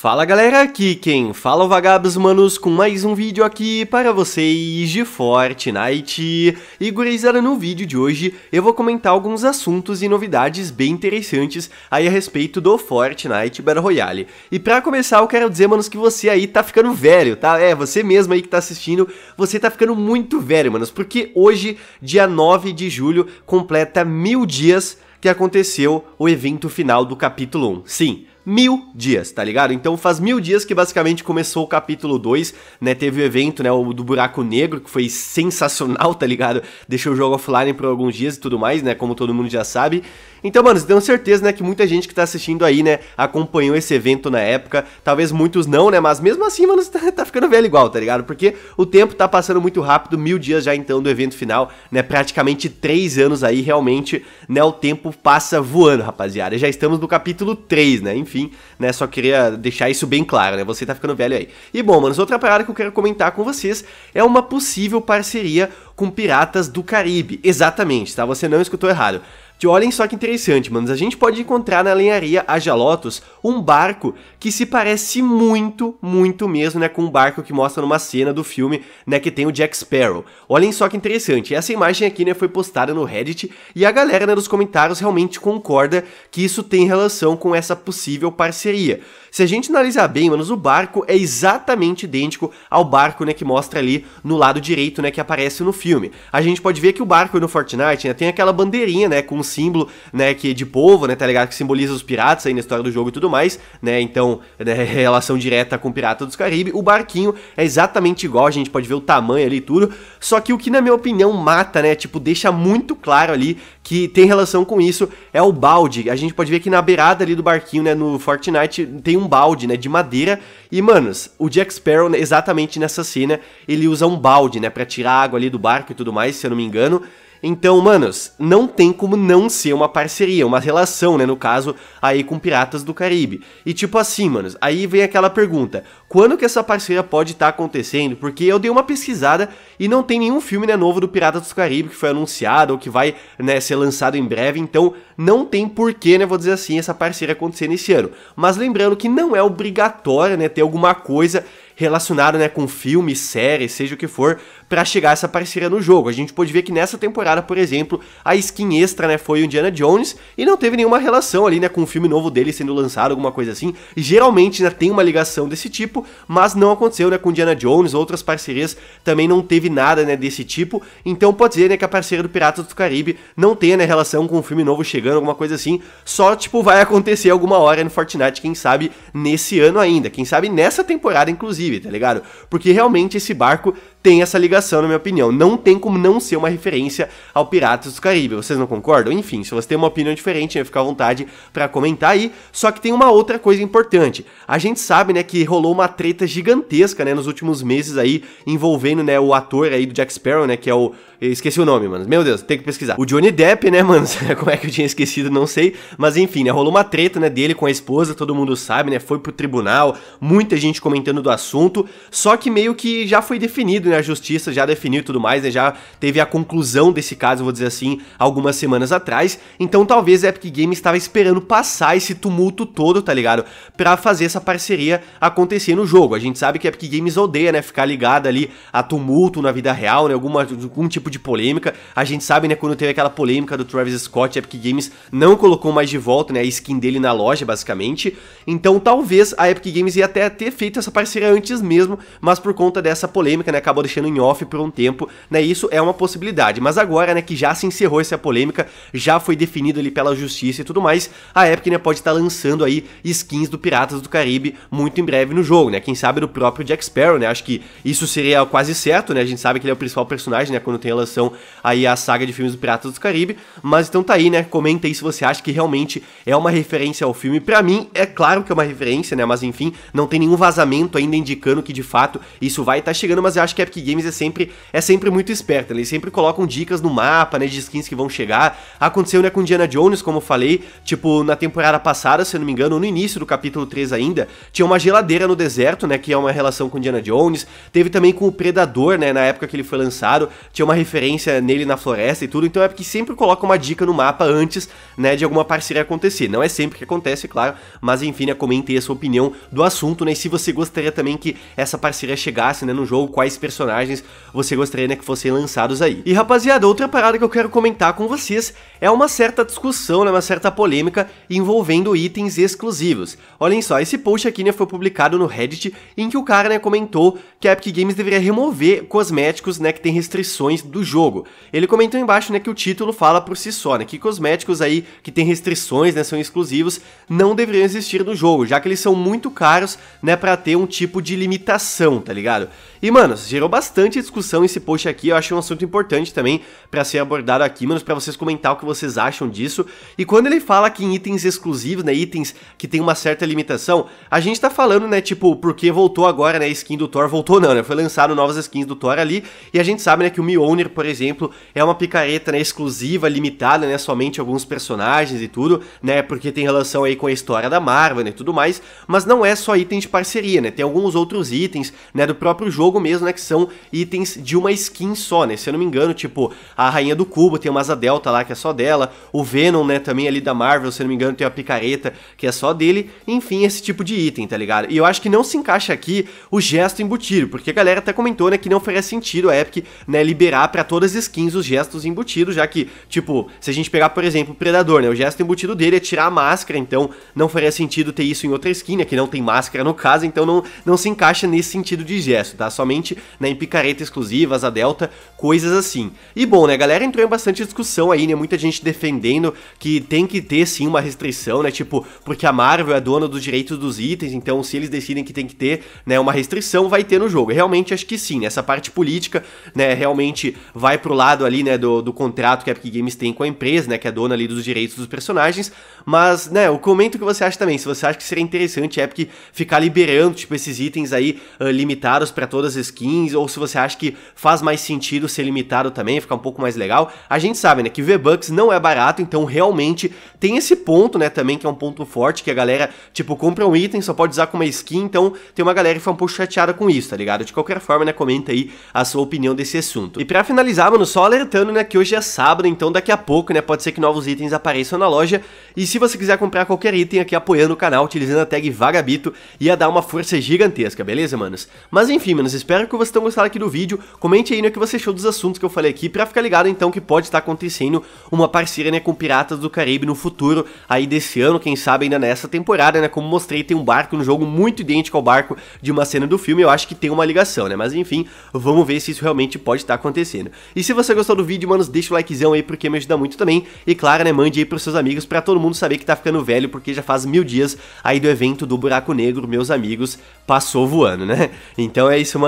Fala galera, aqui quem fala é o Vagabos Manos com mais um vídeo aqui para vocês de Fortnite. E gurizada, no vídeo de hoje eu vou comentar alguns assuntos e novidades bem interessantes aí a respeito do Fortnite Battle Royale. E para começar eu quero dizer, manos, que você aí tá ficando velho, tá? É, você mesmo aí que tá assistindo, você tá ficando muito velho, manos, porque hoje, dia 9 de julho, completa mil dias que aconteceu o evento final do capítulo 1. Sim, mil dias, tá ligado? Então faz mil dias que basicamente começou o capítulo 2, né? Teve o evento, né? O do Buraco Negro, que foi sensacional, tá ligado? Deixou o jogo offline por alguns dias e tudo mais, né? Como todo mundo já sabe. Então, mano, tenho certeza, né, que muita gente que tá assistindo aí, né, acompanhou esse evento na época. Talvez muitos não, né, mas mesmo assim, mano, tá, tá ficando velho igual, tá ligado? Porque o tempo tá passando muito rápido, mil dias já então do evento final, né, praticamente três anos aí, realmente, né, o tempo passa voando, rapaziada. Já estamos no capítulo 3, né, enfim enfim, né? Só queria deixar isso bem claro, né? Você tá ficando velho aí. E bom, mas outra parada que eu quero comentar com vocês é uma possível parceria com Piratas do Caribe. Exatamente, tá? Você não escutou errado. Que olhem só que interessante, mano. A gente pode encontrar na lenharia Ajalotos um barco que se parece muito, muito mesmo, né? Com um barco que mostra numa cena do filme, né? Que tem o Jack Sparrow. Olhem só que interessante. Essa imagem aqui, né? Foi postada no Reddit e a galera, né? Dos comentários realmente concorda que isso tem relação com essa possível parceria. Se a gente analisar bem, mano, o barco é exatamente idêntico ao barco, né, que mostra ali no lado direito, né, que aparece no filme. A gente pode ver que o barco no Fortnite, né, tem aquela bandeirinha, né, com um símbolo, né, que é de povo, né, tá ligado, que simboliza os piratas aí na história do jogo e tudo mais, né, então, né, relação direta com o Pirata dos Caribe. O barquinho é exatamente igual, a gente pode ver o tamanho ali e tudo, só que o que na minha opinião mata, né, tipo, deixa muito claro ali que tem relação com isso é o balde. A gente pode ver que na beirada ali do barquinho, né, no Fortnite, tem um balde, né, de madeira. E, manos, o Jack Sparrow, né, exatamente nessa cena, ele usa um balde, né, pra tirar água ali do barco e tudo mais, se eu não me engano. Então, manos, não tem como não ser uma parceria, uma relação, né, no caso, aí com Piratas do Caribe. E tipo assim, manos, aí vem aquela pergunta: quando que essa parceria pode estar tá acontecendo? Porque eu dei uma pesquisada e não tem nenhum filme né, novo do Piratas do Caribe que foi anunciado ou que vai né, ser lançado em breve, então não tem porquê, né, vou dizer assim, essa parceria acontecer nesse ano. Mas lembrando que não é obrigatório, né, ter alguma coisa relacionada, né, com filme, série, seja o que for, para chegar essa parceria no jogo. A gente pode ver que nessa temporada, por exemplo, a skin extra, né, foi o Indiana Jones e não teve nenhuma relação ali, né, com o filme novo dele sendo lançado, alguma coisa assim. Geralmente, né, tem uma ligação desse tipo, mas não aconteceu, né, com Indiana Jones, outras parcerias também não teve nada, né, desse tipo. Então pode ser, né, que a parceria do Piratas do Caribe não tenha, né, relação com o filme novo chegando, alguma coisa assim. Só, tipo, vai acontecer alguma hora no Fortnite, quem sabe nesse ano ainda, quem sabe nessa temporada, inclusive, tá ligado? Porque realmente esse barco tem essa ligação, na minha opinião. Não tem como não ser uma referência ao Piratas do Caribe, vocês não concordam? Enfim, se você tem uma opinião diferente, né, fica à vontade para comentar aí. Só que tem uma outra coisa importante. A gente sabe, né, que rolou uma treta gigantesca, né, nos últimos meses aí, envolvendo, né, o ator aí do Jack Sparrow, né, que é o... Esqueci o nome, mano. Meu Deus, tem que pesquisar. O Johnny Depp, né, mano? Como é que eu tinha esquecido, não sei. Mas enfim, né? Rolou uma treta, né, dele com a esposa, todo mundo sabe, né? Foi pro tribunal, muita gente comentando do assunto. Só que meio que já foi definido, na né? A justiça já definiu tudo mais, né? Já teve a conclusão desse caso, vou dizer assim, algumas semanas atrás. Então talvez a Epic Games estava esperando passar esse tumulto todo, tá ligado? Pra fazer essa parceria acontecer no jogo. A gente sabe que a Epic Games odeia, né? Ficar ligada ali a tumulto na vida real, né? Alguma, algum tipo de polêmica. A gente sabe, né? Quando teve aquela polêmica do Travis Scott, a Epic Games não colocou mais de volta, né? A skin dele na loja, basicamente. Então talvez a Epic Games ia até ter feito essa parceria antes mesmo, mas por conta dessa polêmica, né? Acabou acabam deixando em off por um tempo, né? Isso é uma possibilidade. Mas agora, né, que já se encerrou essa polêmica, já foi definido ali pela justiça e tudo mais, a Epic, né, pode estar tá lançando aí skins do Piratas do Caribe muito em breve no jogo, né? Quem sabe do próprio Jack Sparrow, né? Acho que isso seria quase certo, né? A gente sabe que ele é o principal personagem, né, quando tem relação aí à saga de filmes do Piratas do Caribe, mas então tá aí, né? Comenta aí se você acha que realmente é uma referência ao filme. Para mim, é claro que é uma referência, né? Mas enfim, não tem nenhum vazamento ainda indicando que de fato isso vai estar tá chegando, mas eu acho que é Epic Games é sempre, é sempre muito esperta, eles sempre colocam dicas no mapa, né, de skins que vão chegar. Aconteceu, né, com Diana Jones, como eu falei, tipo, na temporada passada, se eu não me engano, no início do capítulo 3 ainda, tinha uma geladeira no deserto, né, que é uma relação com Diana Jones. Teve também com o Predador, né, na época que ele foi lançado, tinha uma referência nele na floresta e tudo, então é porque sempre coloca uma dica no mapa antes, né, de alguma parceria acontecer. Não é sempre que acontece, é claro, mas enfim, né, comente a sua opinião do assunto, né, e se você gostaria também que essa parceria chegasse, né, no jogo, quais personagens personagens você gostaria né, que fossem lançados aí. E rapaziada, outra parada que eu quero comentar com vocês é uma certa discussão, né, uma certa polêmica envolvendo itens exclusivos. Olhem só, esse post aqui né, foi publicado no Reddit em que o cara né, comentou que a Epic Games deveria remover cosméticos né, que tem restrições do jogo. Ele comentou embaixo né, que o título fala por si só, né, que cosméticos aí que tem restrições, né, são exclusivos, não deveriam existir no jogo, já que eles são muito caros né, para ter um tipo de limitação, tá ligado? E, mano gerou bastante discussão esse post aqui, eu acho um assunto importante também para ser abordado aqui, mano para vocês comentar o que vocês acham disso. E quando ele fala que em itens exclusivos, né, itens que tem uma certa limitação, a gente tá falando, né, tipo, porque voltou agora, né, a skin do Thor, voltou não, né, foi lançado novas skins do Thor ali, e a gente sabe, né, que o Mjolnir, por exemplo, é uma picareta, né, exclusiva, limitada, né, somente alguns personagens e tudo, né, porque tem relação aí com a história da Marvel, né, tudo mais, mas não é só item de parceria, né, tem alguns outros itens, né, do próprio jogo, jogo mesmo, né? Que são itens de uma skin só, né? Se eu não me engano, tipo, a Rainha do Cubo tem uma Asa Delta lá que é só dela, o Venom, né? Também ali da Marvel, se eu não me engano, tem a Picareta que é só dele, enfim, esse tipo de item, tá ligado? E eu acho que não se encaixa aqui o gesto embutido, porque a galera até comentou, né? Que não faria sentido a Epic, né? Liberar para todas as skins os gestos embutidos, já que, tipo, se a gente pegar, por exemplo, o Predador, né? O gesto embutido dele é tirar a máscara, então não faria sentido ter isso em outra skin, né? Que não tem máscara no caso, então não, não se encaixa nesse sentido de gesto, tá? somente né, em picareta exclusivas, a Delta, coisas assim. E bom, né, galera entrou em bastante discussão aí, né, muita gente defendendo que tem que ter sim uma restrição, né, tipo, porque a Marvel é dona dos direitos dos itens, então se eles decidem que tem que ter, né, uma restrição, vai ter no jogo. realmente acho que sim, né, essa parte política, né, realmente vai pro lado ali, né, do, do contrato que a Epic Games tem com a empresa, né, que é dona ali dos direitos dos personagens, mas, né, o comento que você acha também, se você acha que seria interessante a Epic ficar liberando, tipo, esses itens aí uh, limitados para todas skins, ou se você acha que faz mais sentido ser limitado também, ficar um pouco mais legal. A gente sabe, né, que V-Bucks não é barato, então realmente tem esse ponto, né, também, que é um ponto forte, que a galera, tipo, compra um item, só pode usar com uma skin, então tem uma galera que foi um pouco chateada com isso, tá ligado? De qualquer forma, né, comenta aí a sua opinião desse assunto. E pra finalizar, mano, só alertando, né, que hoje é sábado, então daqui a pouco, né, pode ser que novos itens apareçam na loja, e se você quiser comprar qualquer item aqui apoiando o canal, utilizando a tag Vagabito, ia dar uma força gigantesca, beleza, manos? Mas enfim, manos, espero que vocês tenham gostado aqui do vídeo. Comente aí no que você achou dos assuntos que eu falei aqui, pra ficar ligado então que pode estar acontecendo uma parceria né, com Piratas do Caribe no futuro, aí desse ano, quem sabe ainda nessa temporada, né? Como mostrei, tem um barco no jogo muito idêntico ao barco de uma cena do filme, eu acho que tem uma ligação, né? Mas enfim, vamos ver se isso realmente pode estar acontecendo. E se você gostou do vídeo, manos, deixa o likezão aí, porque me ajuda muito também. E claro, né, mande aí pros seus amigos, pra todo mundo saber que tá ficando velho, porque já faz mil dias aí do evento do Buraco Negro, meus amigos, passou voando, né? Então é isso, mano